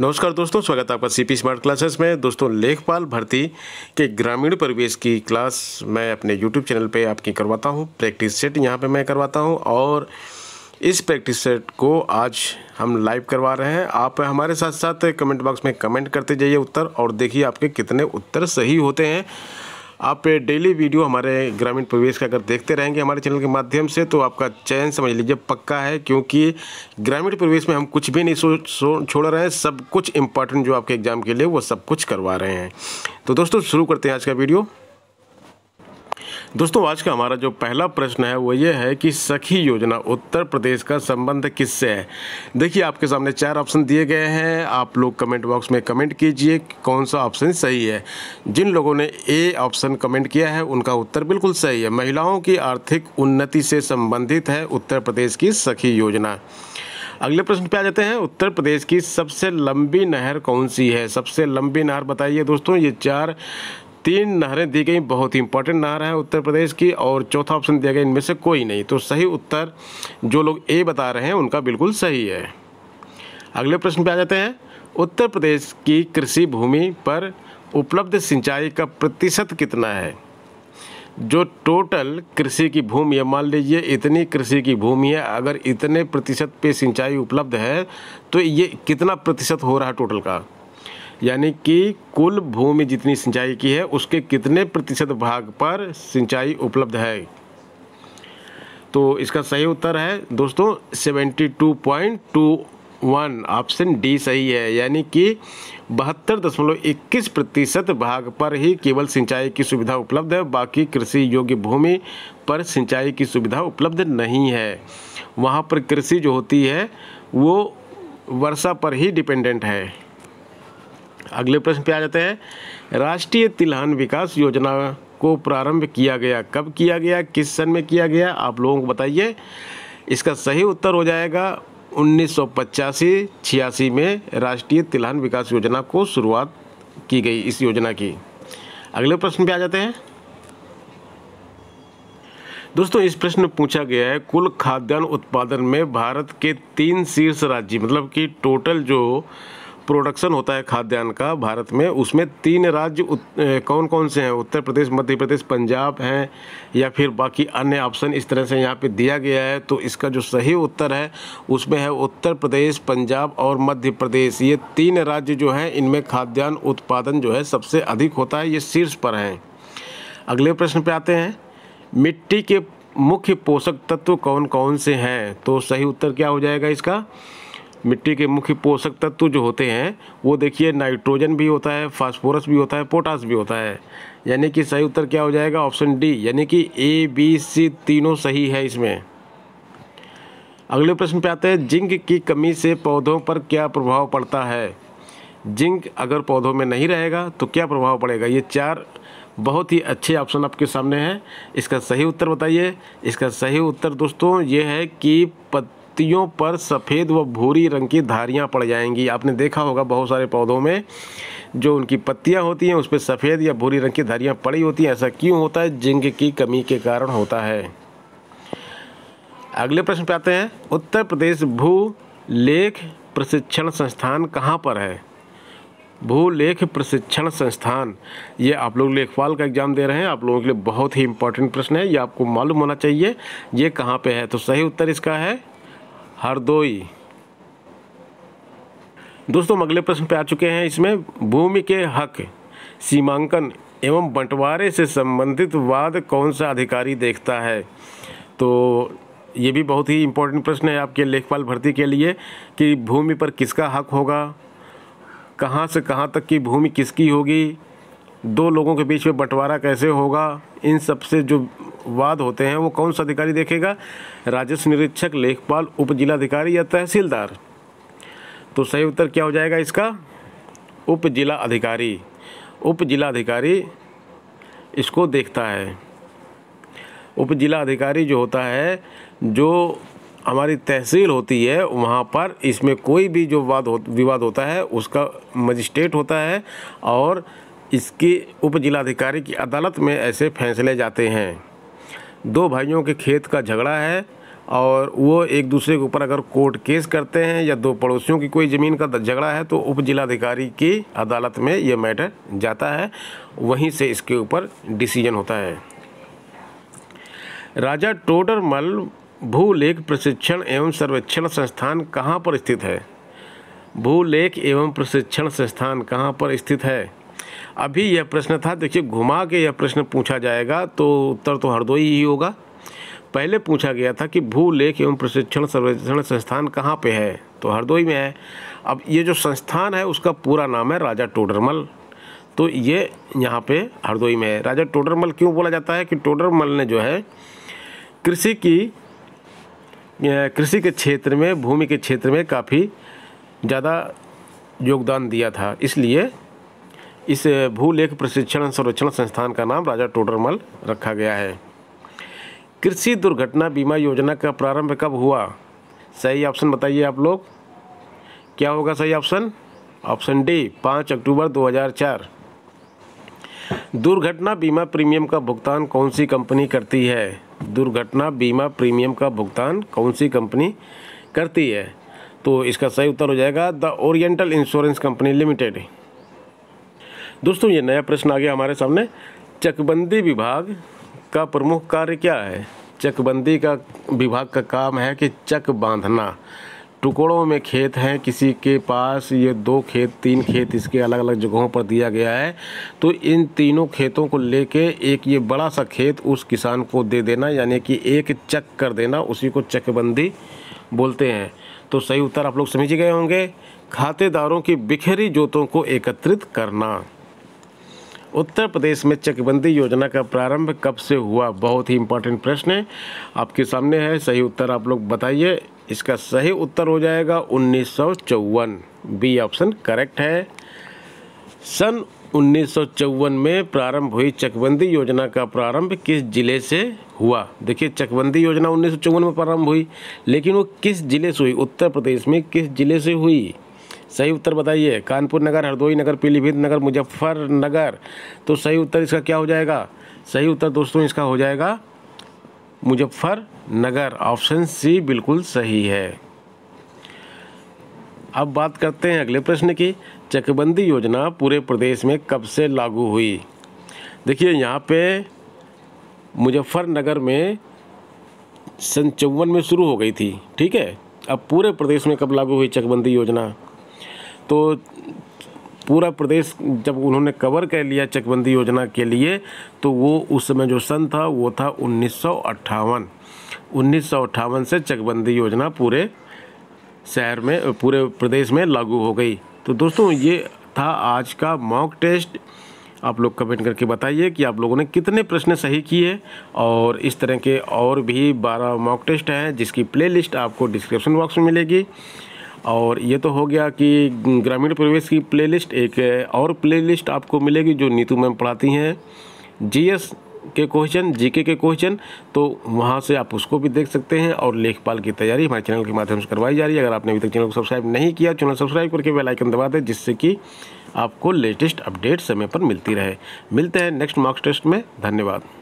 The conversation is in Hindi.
नमस्कार दोस्तों स्वागत है आपका सी पी स्मार्ट क्लासेस में दोस्तों लेखपाल भर्ती के ग्रामीण परिवेश की क्लास मैं अपने यूट्यूब चैनल पे आपकी करवाता हूँ प्रैक्टिस सेट यहाँ पे मैं करवाता हूँ और इस प्रैक्टिस सेट को आज हम लाइव करवा रहे हैं आप हमारे साथ साथ कमेंट बॉक्स में कमेंट करते जाइए उत्तर और देखिए आपके कितने उत्तर सही होते हैं आप डेली वीडियो हमारे ग्रामीण प्रवेश का अगर देखते रहेंगे हमारे चैनल के माध्यम से तो आपका चयन समझ लीजिए पक्का है क्योंकि ग्रामीण प्रवेश में हम कुछ भी नहीं छोड़ रहे हैं सब कुछ इम्पोर्टेंट जो आपके एग्ज़ाम के लिए वो सब कुछ करवा रहे हैं तो दोस्तों शुरू करते हैं आज का वीडियो दोस्तों आज का हमारा जो पहला प्रश्न है वो ये है कि सखी योजना उत्तर प्रदेश का संबंध किससे है देखिए आपके सामने चार ऑप्शन दिए गए हैं आप लोग कमेंट बॉक्स में कमेंट कीजिए कौन सा ऑप्शन सही है जिन लोगों ने ए ऑप्शन कमेंट किया है उनका उत्तर बिल्कुल सही है महिलाओं की आर्थिक उन्नति से संबंधित है उत्तर प्रदेश की सखी योजना अगले प्रश्न पे आ जाते हैं उत्तर प्रदेश की सबसे लंबी नहर कौन सी है सबसे लंबी नहर बताइए दोस्तों ये चार तीन नहरें दी गई बहुत ही इंपॉर्टेंट नहर है उत्तर प्रदेश की और चौथा ऑप्शन दिया गया इनमें से कोई नहीं तो सही उत्तर जो लोग ए बता रहे हैं उनका बिल्कुल सही है अगले प्रश्न पे आ जाते हैं उत्तर प्रदेश की कृषि भूमि पर उपलब्ध सिंचाई का प्रतिशत कितना है जो टोटल कृषि की भूमि है मान लीजिए इतनी कृषि की भूमि है अगर इतने प्रतिशत पे सिंचाई उपलब्ध है तो ये कितना प्रतिशत हो रहा है टोटल का यानी कि कुल भूमि जितनी सिंचाई की है उसके कितने प्रतिशत भाग पर सिंचाई उपलब्ध है तो इसका सही उत्तर है दोस्तों 72.21 ऑप्शन डी सही है यानी कि बहत्तर दशमलव इक्कीस प्रतिशत भाग पर ही केवल सिंचाई की सुविधा उपलब्ध है बाकी कृषि योग्य भूमि पर सिंचाई की सुविधा उपलब्ध नहीं है वहाँ पर कृषि जो होती है वो वर्षा पर ही डिपेंडेंट है अगले प्रश्न पे आ जाते हैं राष्ट्रीय तिलहन विकास योजना को प्रारंभ किया गया कब किया गया किस सन में किया गया आप लोगों को बताइए इसका सही उत्तर हो जाएगा उन्नीस सौ में राष्ट्रीय तिलहन विकास योजना को शुरुआत की गई इस योजना की अगले प्रश्न पे आ जाते हैं दोस्तों इस प्रश्न पूछा गया है कुल खाद्यान्न उत्पादन में भारत के तीन शीर्ष राज्य मतलब कि टोटल जो प्रोडक्शन होता है खाद्यान्न का भारत में उसमें तीन राज्य कौन कौन से हैं उत्तर प्रदेश मध्य प्रदेश पंजाब हैं या फिर बाकी अन्य ऑप्शन इस तरह से यहाँ पे दिया गया है तो इसका जो सही उत्तर है उसमें है उत्तर प्रदेश पंजाब और मध्य प्रदेश ये तीन राज्य जो हैं इनमें खाद्यान्न उत्पादन जो है सबसे अधिक होता है ये शीर्ष पर हैं अगले प्रश्न पे आते हैं मिट्टी के मुख्य पोषक तत्व कौन कौन से हैं तो सही उत्तर क्या हो जाएगा इसका मिट्टी के मुख्य पोषक तत्व जो होते हैं वो देखिए नाइट्रोजन भी होता है फास्फोरस भी होता है पोटास भी होता है यानी कि सही उत्तर क्या हो जाएगा ऑप्शन डी यानी कि ए बी सी तीनों सही है इसमें अगले प्रश्न पे आते हैं जिंक की कमी से पौधों पर क्या प्रभाव पड़ता है जिंक अगर पौधों में नहीं रहेगा तो क्या प्रभाव पड़ेगा ये चार बहुत ही अच्छे ऑप्शन आपके सामने हैं इसका सही उत्तर बताइए इसका सही उत्तर दोस्तों ये है कि पत्तियों पर सफ़ेद व भूरी रंग की धारियाँ पड़ जाएंगी आपने देखा होगा बहुत सारे पौधों में जो उनकी पत्तियाँ होती हैं उस पर सफ़ेद या भूरी रंग की धारियाँ पड़ी होती हैं ऐसा क्यों होता है जिंक की कमी के कारण होता है अगले प्रश्न पे आते हैं उत्तर प्रदेश भू लेख प्रशिक्षण संस्थान कहाँ पर है भूलेख प्रशिक्षण संस्थान ये आप लोग लेखपाल का एग्ज़ाम दे रहे हैं आप लोगों के लिए बहुत ही इंपॉर्टेंट प्रश्न है ये आपको मालूम होना चाहिए ये कहाँ पे है तो सही उत्तर इसका है हरदोई दोस्तों हम अगले प्रश्न पे आ चुके हैं इसमें भूमि के हक सीमांकन एवं बंटवारे से संबंधित वाद कौन सा अधिकारी देखता है तो ये भी बहुत ही इम्पोर्टेंट प्रश्न है आपके लेखपाल भर्ती के लिए कि भूमि पर किसका हक होगा कहाँ से कहाँ तक की भूमि किसकी होगी दो लोगों के बीच में बंटवारा कैसे होगा इन सब से जो वाद होते हैं वो कौन सा अधिकारी देखेगा राजस्व निरीक्षक लेखपाल उप जिलाधिकारी या तहसीलदार तो सही उत्तर क्या हो जाएगा इसका उप जिला अधिकारी उप जिलाधिकारी इसको देखता है उप जिला अधिकारी जो होता है जो हमारी तहसील होती है वहाँ पर इसमें कोई भी जो वाद हो विवाद होता है उसका मजिस्ट्रेट होता है और इसकी उप जिलाधिकारी की अदालत में ऐसे फैसले जाते हैं दो भाइयों के खेत का झगड़ा है और वो एक दूसरे के ऊपर अगर कोर्ट केस करते हैं या दो पड़ोसियों की कोई ज़मीन का झगड़ा है तो उप जिलाधिकारी की अदालत में ये मैटर जाता है वहीं से इसके ऊपर डिसीजन होता है राजा टोडरमल भूलेख प्रशिक्षण एवं सर्वेक्षण संस्थान कहाँ पर स्थित है भूलेख एवं प्रशिक्षण संस्थान कहाँ पर स्थित है अभी यह प्रश्न था देखिए घुमा के यह प्रश्न पूछा जाएगा तो उत्तर तो हरदोई ही होगा पहले पूछा गया था कि भू लेख एवं प्रशिक्षण सर्वेक्षण संस्थान कहाँ पे है तो हरदोई में है अब ये जो संस्थान है उसका पूरा नाम है राजा टोडरमल तो ये यहाँ पे हरदोई में है राजा टोडरमल क्यों बोला जाता है कि टोडरमल ने जो है कृषि की कृषि के क्षेत्र में भूमि के क्षेत्र में काफ़ी ज़्यादा योगदान दिया था इसलिए इस भूलेख प्रशिक्षण संरक्षण संस्थान का नाम राजा टोडरमल रखा गया है कृषि दुर्घटना बीमा योजना का प्रारंभ कब हुआ सही ऑप्शन बताइए आप लोग क्या होगा सही ऑप्शन ऑप्शन डी पाँच अक्टूबर 2004 दुर्घटना बीमा प्रीमियम का भुगतान कौन सी कंपनी करती है दुर्घटना बीमा प्रीमियम का भुगतान कौन सी कंपनी करती है तो इसका सही उत्तर हो जाएगा the Oriental Insurance Company Limited दोस्तों ये नया प्रश्न आ गया हमारे सामने चकबंदी विभाग का प्रमुख कार्य क्या है चकबंदी का विभाग का काम है कि चक बांधना टुकड़ों में खेत हैं किसी के पास ये दो खेत तीन खेत इसके अलग अलग जगहों पर दिया गया है तो इन तीनों खेतों को लेके एक ये बड़ा सा खेत उस किसान को दे देना यानी कि एक चक कर देना उसी को चकबंदी बोलते हैं तो सही उत्तर आप लोग समझ गए होंगे खातेदारों की बिखरी जोतों को एकत्रित करना उत्तर प्रदेश में चकबंदी योजना का प्रारंभ कब से हुआ बहुत ही इंपॉर्टेंट प्रश्न है आपके सामने है सही उत्तर आप लोग बताइए इसका सही उत्तर हो जाएगा उन्नीस बी ऑप्शन करेक्ट है सन उन्नीस में प्रारंभ हुई चकबंदी योजना का प्रारंभ किस जिले से हुआ देखिए चकबंदी योजना उन्नीस में प्रारंभ हुई लेकिन वो किस जिले से हुई उत्तर प्रदेश में किस जिले से हुई सही उत्तर बताइए कानपुर नगर हरदोई नगर पीलीभीत नगर मुजफ्फरनगर तो सही उत्तर इसका क्या हो जाएगा सही उत्तर दोस्तों इसका हो जाएगा मुजफ्फरनगर ऑप्शन सी बिल्कुल सही है अब बात करते हैं अगले प्रश्न की चकबंदी योजना पूरे प्रदेश में कब से लागू हुई देखिए यहाँ पे मुजफ्फरनगर में सन चौवन में शुरू हो गई थी ठीक है अब पूरे प्रदेश में कब लागू हुई चकबंदी योजना तो पूरा प्रदेश जब उन्होंने कवर कर लिया चकबंदी योजना के लिए तो वो उस समय जो सन था वो था उन्नीस सौ से चकबंदी योजना पूरे शहर में पूरे प्रदेश में लागू हो गई तो दोस्तों ये था आज का मॉक टेस्ट आप लोग कमेंट करके बताइए कि आप लोगों ने कितने प्रश्न सही किए और इस तरह के और भी बारह मॉक टेस्ट हैं जिसकी प्लेलिस्ट आपको डिस्क्रिप्शन बॉक्स में मिलेगी और ये तो हो गया कि ग्रामीण प्रवेश की प्लेलिस्ट एक और प्लेलिस्ट आपको मिलेगी जो नीतू मैम पढ़ाती हैं जीएस के क्वेश्चन जीके के क्वेश्चन तो वहाँ से आप उसको भी देख सकते हैं और लेखपाल की तैयारी हमारे चैनल के माध्यम से करवाई जा रही है अगर आपने अभी तक चैनल को सब्सक्राइब नहीं किया चैनल सब्सक्राइब करके बेलाइकन दबा दें जिससे कि आपको लेटेस्ट अपडेट समय पर मिलती रहे मिलते हैं नेक्स्ट मार्क्स टेस्ट में धन्यवाद